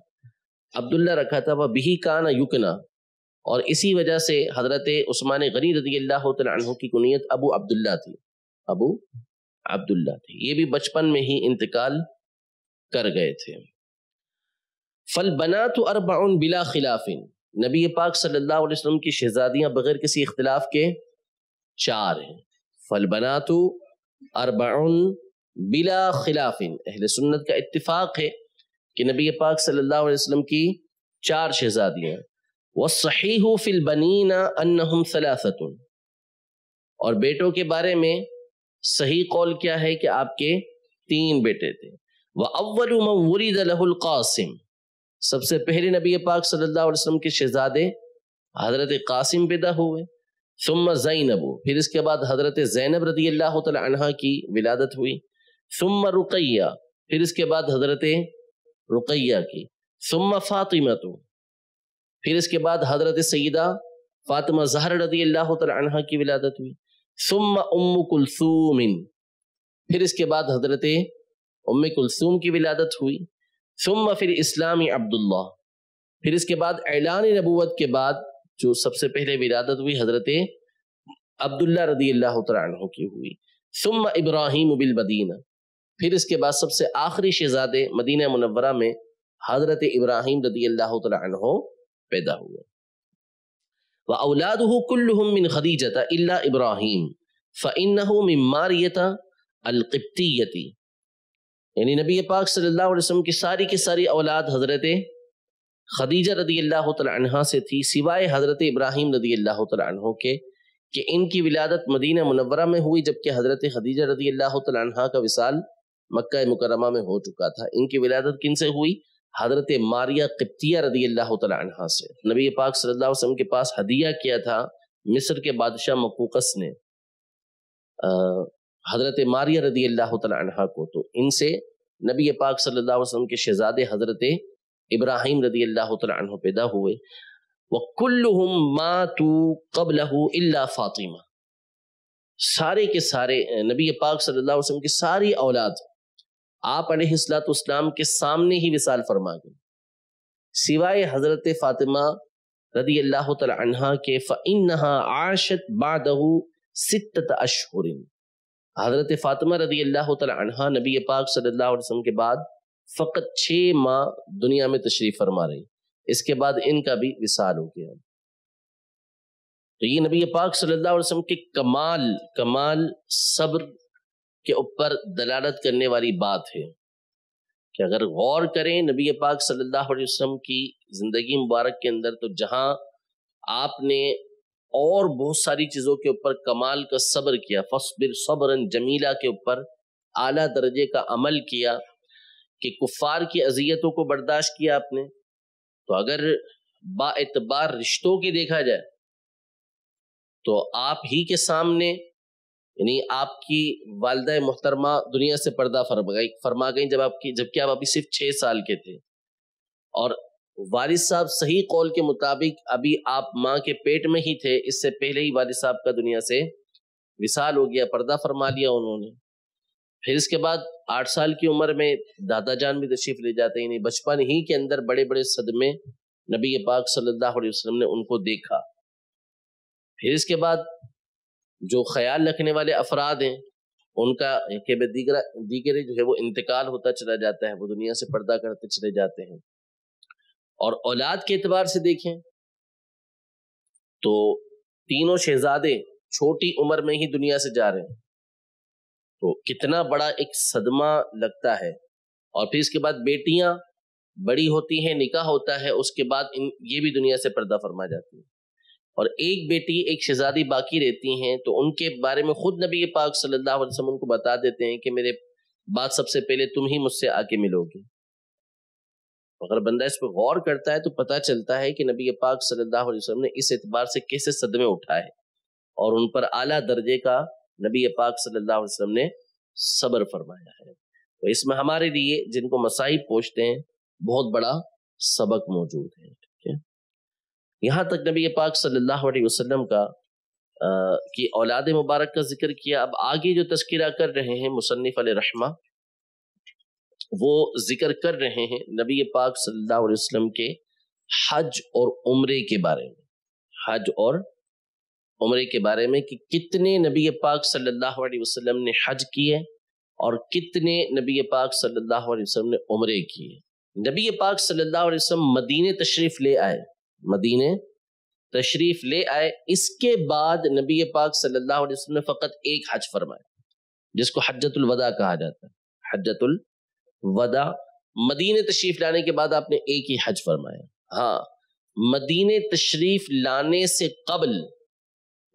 अब्दुल्ला रखा था वह बिही काना युकना और इसी वजह से हज़रत उस्मान गनी रदी अल्लाह तला की कुनीत अबू अब्दुल्ला थी अबू अब्दुल्ला थे ये भी बचपन में ही इंतकाल कर गए थे फल बना तो अरबाउन बिला खिलाफिन नबी पाक सल्लल्लाहु अलैहि वसल्लम की शहजादियाँ बगैर किसी इख्तलाफ के चार हैं फल बना तो अरबाउन बिला खिलाफिन अहल सुन्नत का इतफाक है कि नबी पाक सल्लल्लाहु अलैहि वसल्लम की चार शहजादियाँ वही फिल बनीना अनहम सलासतुन और बेटों के बारे में सही कौल क्या है कि आपके तीन बेटे थे वह अव्वल मवरीद लहुल कासिम सबसे पहले नबी पाक सल्लल्लाहु अलैहि वसल्लम के शहजादे हज़रत कासिम पैदा हुए सुम्मा जैनब फिर इसके बाद हज़रत जैनब रदी अल्लाह तह की विलादत हुई सुम्मा रुकैया फिर इसके बाद हज़रत रुकैया की सुम्मा फ़ातिमा तो फिर इसके बाद हज़रत सईदा फ़ातिमा जहर रदी अल्लाह तह की विलादत हुई सुम्मा उम कुलसूमिन फिर इसके बाद हज़रत उम कुलसूम की विलादत हुई सुम फिर इस्लामी अब्दुल्ला फिर इसके बाद ऐलान नबूत के बाद जो सबसे पहले विरादत हुई हज़रत अब्दुल्ला रदी अल्लाह तु की हुई सुम इब्राहिम बिल मदीना फिर इसके बाद सबसे आखिरी शहजादे मदीना मुनवरा में हज़रत इब्राहिम रदी अल्लाह तु पैदा हुए व औलाद कुल्लुम खदीजता इब्राहिम फ़िन मारियता अलकिप्तीयती यानी नबी पाक सल्लल्लाहु अलैहि वसल्लम की सारी की सारी औलाद हज़रत खदीजा रदी अल्लाह तहा से थी सिवाय हज़रत इब्राहिम रदी अल्लाह तहों के कि इनकी विलादत मदीना मुनवरा में हुई जबकि हज़रत खदीजा रदी अल्लाह तहा का विसाल मक्का मुकरमा में हो चुका था इनकी विलादत किन से हुई हज़रत मारिया किप्तिया रदी अल्लाह तहा से नबी पाक सल्ला वसम के पास हदिया किया था मिस्र के बादशाह मकूकस ने हज़रत मारिया रदी अल्लाह तहा को तो इनसे नबी पाक सल्लल्लाहु अलैहि वसल्लम के शहजादे हज़रत इब्राहिम रदी अल्लाह तहु पैदा हुए मा मातू कबल अल्ला फ़ातिमा सारे के सारे नबी पाक सल्लल्लाहु अलैहि वसल्लम की सारी औलाद आप अलैहिस्सलाम के सामने ही विसाल फरमा गए सिवाय हज़रत फ़ातिमा रदी अल्लाह तहा के फ़ इन आशत बाद सित अशहरिन हज़रत फ़ातिमा रदी अल्लाह तहा नबी पाक सल्ला वसम के बाद फ़कत छः माह दुनिया में तशरीफ़ फरमा रही इसके बाद इनका भी विसाल हो गया तो ये नबी पाक सल्लल्लाहु अलैहि वसल्लम के कमाल कमाल सब्र के ऊपर दलालत करने वाली बात है कि अगर गौर करें नबी पाक सल्लल्लाहु अलैहि वसल्लम की ज़िंदगी मुबारक के अंदर तो जहां आपने और बहुत सारी चीज़ों के ऊपर कमाल का सब्र किया फसबिर सब्रन जमीला के ऊपर आला दर्जे का अमल किया कि कुफार की अजियतों को बर्दाश्त किया आपने तो अगर बातबार रिश्तों की देखा जाए तो आप ही के सामने यानी आपकी वालदा मोहतरमा दुनिया से पर्दा फरमा गई फरमा गई जब आपकी जबकि आप अभी सिर्फ छह साल के थे और वारिस साहब सही कौल के मुताबिक अभी आप माँ के पेट में ही थे इससे पहले ही वारिद साहब का दुनिया से विशाल हो गया पर्दा फरमा लिया उन्होंने फिर इसके बाद आठ साल की उम्र में दादा जान भी तशरीफ ले जाते ही नहीं बचपन ही के अंदर बड़े बड़े सदमे नबी पाक सल्लल्लाहु अलैहि वसल्लम ने उनको देखा फिर इसके बाद जो ख्याल रखने वाले अफराद हैं उनका दीगरा दीगरे जो है वो इंतकाल होता चला जाता है वो दुनिया से पर्दा करते चले जाते हैं और औलाद के एतबार से देखें तो तीनों शहजादे छोटी उम्र में ही दुनिया से जा रहे हैं तो कितना बड़ा एक सदमा लगता है और फिर इसके बाद बेटियां बड़ी होती हैं निकाह होता है उसके बाद इन ये भी दुनिया से पर्दा फरमा जाती है और एक बेटी एक शहजादी बाकी रहती हैं तो उनके बारे में खुद नबी पाक सल्लल्लाहु अलैहि वसल्लम उनको बता देते हैं कि मेरे बाद सबसे पहले तुम ही मुझसे आके मिलोगे तो अगर बंदा इस पर गौर करता है तो पता चलता है कि नबी पाक सल्लल्लाहु अलैहि वसल्लम ने इस एतबार से कैसे सदमे उठाए और उन पर आला दर्जे का नबी पाक सल्लल्लाहु अलैहि वसल्लम ने सब्र फरमाया है तो इसमें हमारे लिए जिनको मसाइब पहुँचते हैं बहुत बड़ा सबक मौजूद है ठीक है यहाँ तक नबी पाक सल्लल्लाहु अलैहि वसल्लम का की औलाद मुबारक का जिक्र किया अब आगे जो तस्करा कर रहे हैं मुसनफ़ रहमा वो जिक्र कर रहे हैं नबी पाक सल्लल्लाहु अलैहि वसल्लम के हज और उम्र के बारे में हज और उम्र के बारे में कि कितने नबी पाक सल्लल्लाहु अलैहि वसल्लम ने हज किए और कितने नबी पाक सल्लल्लाहु अलैहि वसल्लम ने उम्र किए नबी पाक सल्लल्लाहु अलैहि वसल्लम मदीने तशरीफ ले आए मदीने तशरीफ ले आए इसके बाद नबी पाक सल्लल्लाहु अलैहि वसल्लम ने फ़कत एक हज फरमाया जिसको हजतुल वदा कहा जाता है हजतुल वदा मदीने तशरीफ लाने के बाद आपने एक ही हज फरमाया हाँ मदीने तशरीफ लाने से कबल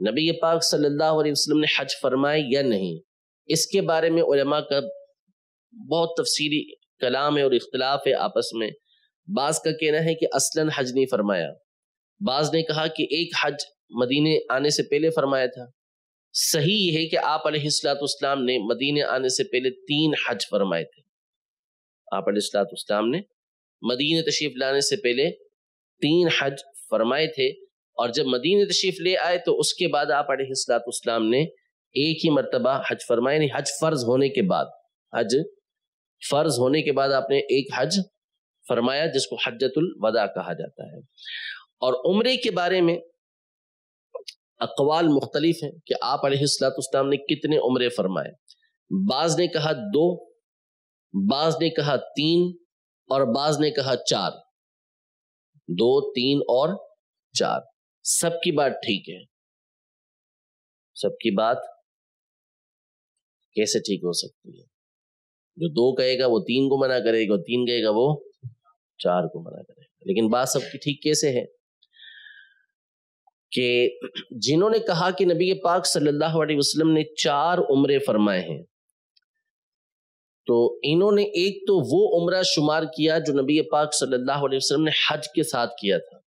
नबी पाक सल्लल्लाहु अलैहि वसल्लम ने हज फरमाए या नहीं इसके बारे में उलमा का बहुत तफसीली कलाम है और इख्तलाफ है आपस में बाज़ का कहना है कि असलन हज नहीं फरमाया बाज़ ने कहा कि एक हज मदीने आने से पहले फरमाया था सही यह है कि आप अलैहिस्सलाम ने मदीने आने से पहले तीन हज फरमाए थे आप अलीसलाम ने मदीन तशीफ लाने से पहले तीन हज फरमाए थे और जब मदीन तशीफ ले आए तो उसके बाद आप अलीसलाम ने एक ही मरतबा हज फरमाए नहीं हज फर्ज होने के बाद हज फर्ज होने के बाद आपने एक हज फरमाया जिसको हजतुल वदा कहा जाता है और उम्र के बारे में अकवाल मुख्तलिफ हैं कि आप अलीसलाम ने कितने उम्र फरमाए बाज ने कहा दो बाज ने कहा तीन और बाज ने कहा चार दो तीन और चार सबकी बात ठीक है सबकी बात कैसे ठीक हो सकती है जो दो कहेगा वो तीन को मना करेगा और तीन कहेगा वो चार को मना करेगा लेकिन बात सबकी ठीक कैसे है कि जिन्होंने कहा कि नबी पाक सल्लल्लाहु अलैहि वसल्लम ने चार उम्र फरमाए हैं तो इन्होंने एक तो वो उम्र शुमार किया जो नबी पाक सल्लल्लाहु अलैहि वसल्लम ने हज के साथ किया था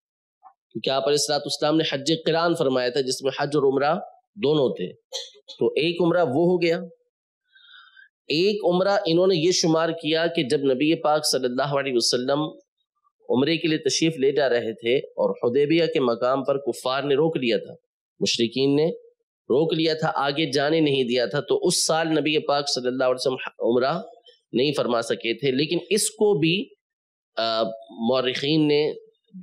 क्योंकि आप सलाम ने हज करान फरमाया था जिसमें हज और उम्र दोनों थे तो एक उम्र वो हो गया एक उम्र इन्होंने ये शुमार किया कि जब नबी पाक सल्लल्लाहु अलैहि वसल्लम उम्रे के लिए तशरीफ ले जा रहे थे और हदेबिया के मकाम पर कुफार ने रोक लिया था मुशरकिन ने रोक लिया था आगे जाने नहीं दिया था तो उस साल नबी के पाक सल्लल्लाहु अलैहि वसल्लम नहीं फरमा सके थे लेकिन इसको भी मौरखीन ने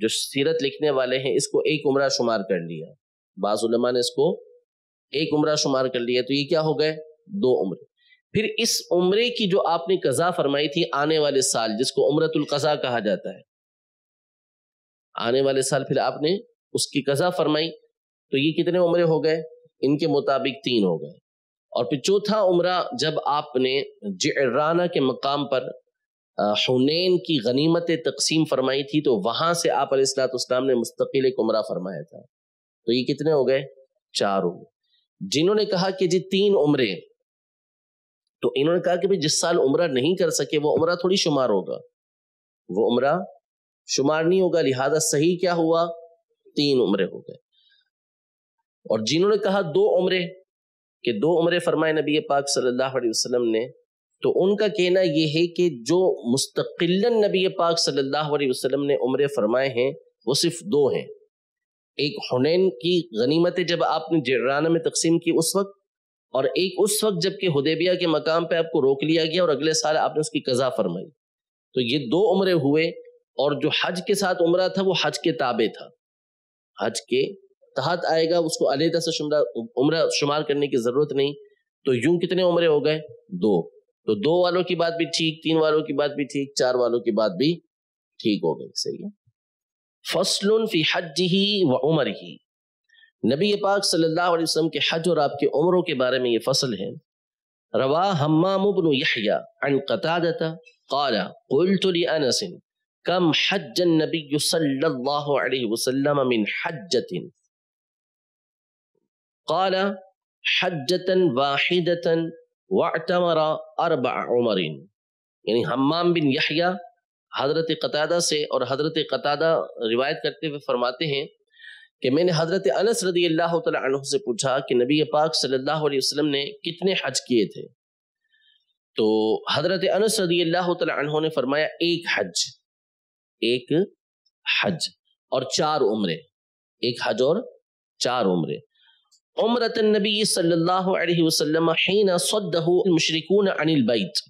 जो सीरत लिखने वाले हैं इसको एक उम्र शुमार कर लिया बाज़ुलमा ने इसको एक उम्र शुमार कर लिया तो ये क्या हो गए दो उम्र फिर इस उम्र की जो आपने कज़ा फरमाई थी आने वाले साल जिसको उम्रतुल कज़ा कहा जाता है आने वाले साल फिर आपने उसकी कज़ा फरमाई तो ये कितने उम्र हो गए इनके मुताबिक तीन हो गए और फिर चौथा उम्र जब आपने जराना के मकाम पर हुनैन की गनीमत तकसीम फरमाई थी तो वहां से आप असलातम ने मुस्तकिल एक उम्र फरमाया था तो ये कितने हो गए चार हो गए जिन्होंने कहा कि जी तीन उम्रें तो इन्होंने कहा कि भाई जिस साल उम्र नहीं कर सके वो उम्र थोड़ी शुमार होगा वो उम्र शुमार नहीं होगा लिहाजा सही क्या हुआ तीन उम्र हो गए और जिन्होंने कहा दो उम्र कि दो उम्र फरमाए नबी पाक सल्लल्लाहु अलैहि वसल्लम ने तो उनका कहना यह है कि जो मुस्तकिल नबी पाक सल्लल्लाहु अलैहि वसल्लम ने उम्र फरमाए हैं वो सिर्फ दो हैं एक हुनैन की गनीमतें जब आपने जराना में तकसीम की उस वक्त और एक उस वक्त जबकि हुदेबिया के मकाम पर आपको रोक लिया गया और अगले साल आपने उसकी कज़ा फरमाई तो ये दो उम्र हुए और जो हज के साथ उम्र था वो हज के ताबे था हज के तहत तो आएगा उसको अलहदा से उम्र शुमार करने की जरूरत नहीं तो यूं कितने उम्र हो गए दो तो दो वालों की बात भी ठीक तीन वालों की बात भी ठीक चार वालों की बात भी ठीक हो गई सही है फसल हज ही व उम्र ही नबी पाक सल्लल्लाहु अलैहि वसल्लम के हज और आपके उम्रों के बारे में ये फसल है रवा हम्माम हमामुबन यहया अन قال قلت कुल्तु كم حج النبي صلى الله عليه وسلم من हज्जतिन قال हजतन वाहिदतन वातमरा अरबा उमरीन यानी हमाम बिन यहिया हजरत कतादा से और हजरत कतादा रिवायत करते हुए फरमाते हैं कि मैंने हजरत अनस रदी अल्लाह तह से पूछा कि नबी पाक सल्लल्लाहु अलैहि वसल्लम ने कितने हज किए थे तो हजरत अनस रदी अल्लाह तह ने फरमाया एक हज एक हज और चार उम्रे एक हज और चार उम्रे عمرة النبي صلى الله عليه وسلم حين صده المشركون عن البيت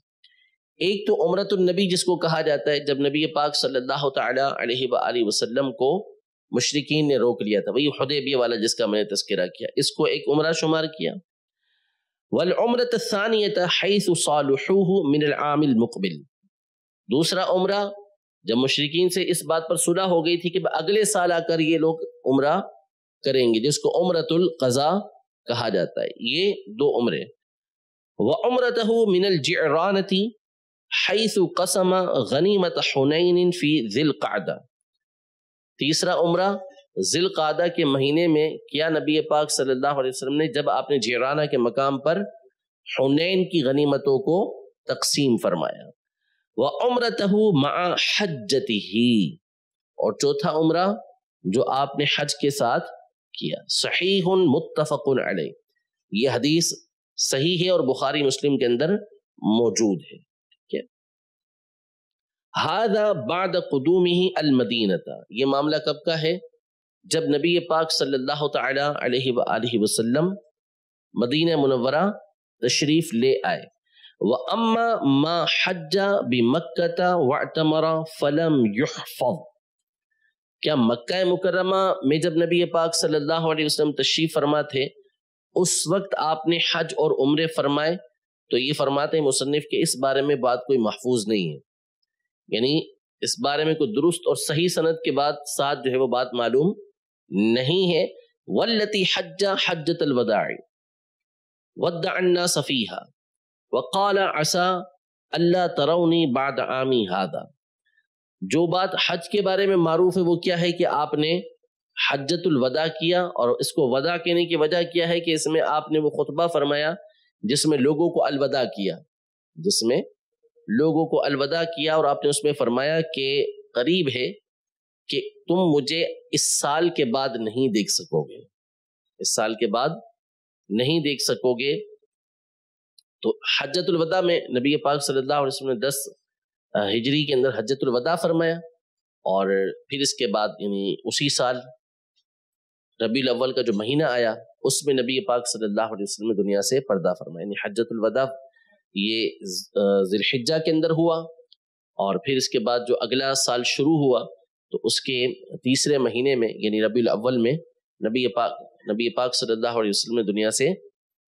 एक तो उमरत नबी जिसको कहा जाता है जब नबी पाक सल्लल्लाहु ताला अलैहि वसल्लम को मुशरकिन ने रोक लिया था वही हदेबिया वाला जिसका मैंने तस्करा किया इसको एक उम्र शुमार किया वल उम्रत मिनआमिल मुकबिल दूसरा उम्र जब मुशरकिन से इस बात पर सुलह हो गई थी कि अगले साल आकर ये लोग उम्र करेंगे जिसको उम्रतुल कज़ा कहा जाता है ये दो उम्रे व उम्रत मिनल थी हईसु कसम गनीमत हुनैन फ़ी कादा तीसरा जिल कादा के महीने में किया नबी पाक सल्लल्लाहु अलैहि वसल्लम ने जब आपने जराना के मकाम पर हुनैन की गनीमतों को तकसीम फरमाया व उम्रत मा हजती ही और चौथा उम्र जो आपने हज के साथ किया सही हन मुतफ़ुन अलह यह हदीस सही है और बुखारी मुस्लिम के अंदर मौजूद है ठीक है हादा बाद कदूम ही अलमदीनता ये मामला कब का है जब नबी पाक सल्लल्लाहु अलैहि वसल्लम मदीना मुनवरा तशरीफ ले आए व अम्मा मा हज्जा बी मक्का व तमरा फलम युहफ़ क्या मक्का मुकरमा में जब नबी पाक सल्लल्लाहु अलैहि वसल्लम तशरीफ फरमा थे उस वक्त आपने हज और उम्र फरमाए तो ये फरमाते हैं मुसनफ़ के इस बारे में बात कोई महफूज नहीं है यानी इस बारे में कोई दुरुस्त और सही सनत के बाद साथ जो है वो बात मालूम नहीं है वल्लती हज्जा हजत अलवदाई सफ़ीहा वक़ाला असा अल्लाह तरौनी बाद आमी हादा जो बात हज के बारे में मारूफ है वो क्या है कि आपने हजतुल वदा किया और इसको वदा कहने की वजह क्या है कि इसमें आपने वो खुतबा फरमाया जिसमें लोगों को अलवदा किया जिसमें लोगों को अलवदा किया और आपने उसमें फरमाया कि करीब है कि तुम मुझे इस साल के बाद नहीं देख सकोगे इस साल के बाद नहीं देख सकोगे तो हजतुल वदा में नबी पाक सल्लल्लाहु अलैहि वसल्लम ने दस हिजरी के अंदर हजतुलवदा फरमाया और फिर इसके बाद यानी उसी साल रबी अव्वल का जो महीना आया उसमें नबी पाक सल्लल्लाहु अलैहि वसल्लम दुनिया से पर्दा फरमाया यानी हजतुलवदा ये जिलहिजा के अंदर हुआ और फिर इसके बाद जो अगला साल शुरू हुआ तो उसके तीसरे महीने में यानी रबी अव्वल में नबी पाक नबी पाक सल्लल्लाहु अलैहि वसल्लम ने दुनिया से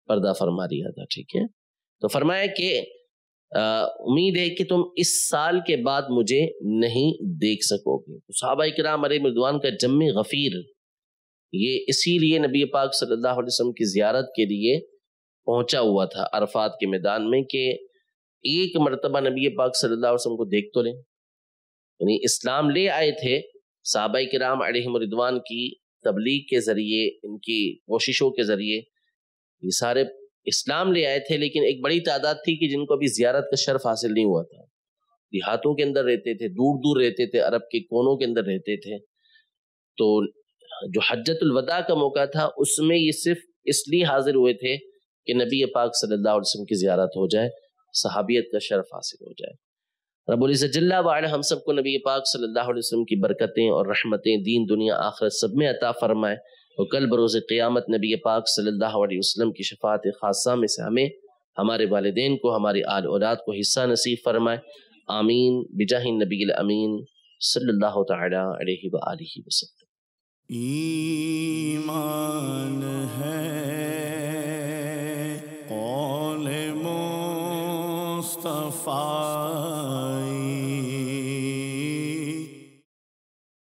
पर्दा फरमा दिया था ठीक है तो फरमाया कि उम्मीद है कि तुम इस साल के बाद मुझे नहीं देख सकोगे तो साहबा कराम अरे मृदवान का जम गफ़ीर ये इसीलिए नबी पाक सल्लल्लाहु अलैहि वसल्लम की जियारत के लिए पहुंचा हुआ था अरफात के मैदान में कि एक मरतबा नबी पाक सल्लल्लाहु अलैहि वसल्लम को देख तो लें यानी इस्लाम ले आए थे साहबा कराम अरिदवान की तबलीग के ज़रिए इनकी कोशिशों के ज़रिए ये सारे इस्लाम ले आए थे लेकिन एक बड़ी तादाद थी कि जिनको अभी जियारत का शर्फ हासिल नहीं हुआ था देहातों के अंदर रहते थे दूर दूर रहते थे अरब के कोनों के अंदर रहते थे तो जो हजतुलवदा का मौका था उसमें ये सिर्फ इसलिए हाजिर हुए थे कि नबी पाक सल्लल्लाहु अलैहि वसल्लम की ज़्यारत हो जाए सहाबियत का शर्फ हासिल हो जाए रबुल्ज़ल्ला वाल हम सबको नबी पाक सल्लल्लाहु अलैहि वसल्लम की बरकतें और रहमतें दीन दुनिया आखिरत सब में अता फरमाए और कल बरोज़ क़ियामत नबी पाक सल्लल्लाहु अलैहि वसल्लम की शफात खासा में से हमें हमारे वालदेन को हमारी आल औलाद को हिस्सा नसीब फरमाए आमीन बिजाह नबी अमीन सल्ला वसलम ईमान है कौन मुस्तफ़ा